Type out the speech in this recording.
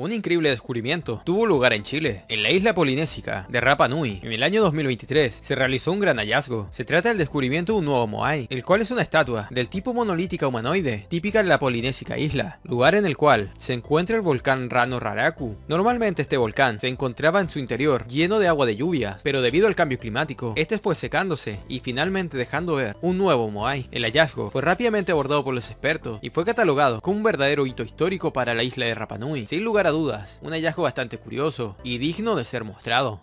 Un increíble descubrimiento tuvo lugar en Chile, en la isla polinésica de Rapa Nui. En el año 2023 se realizó un gran hallazgo. Se trata del descubrimiento de un nuevo Moai, el cual es una estatua del tipo monolítica humanoide, típica de la polinésica isla, lugar en el cual se encuentra el volcán Rano Raraku. Normalmente este volcán se encontraba en su interior, lleno de agua de lluvia, pero debido al cambio climático, este fue secándose y finalmente dejando ver un nuevo Moai. El hallazgo fue rápidamente abordado por los expertos y fue catalogado como un verdadero hito histórico para la isla de Rapa Nui. Sin lugar dudas, un hallazgo bastante curioso y digno de ser mostrado.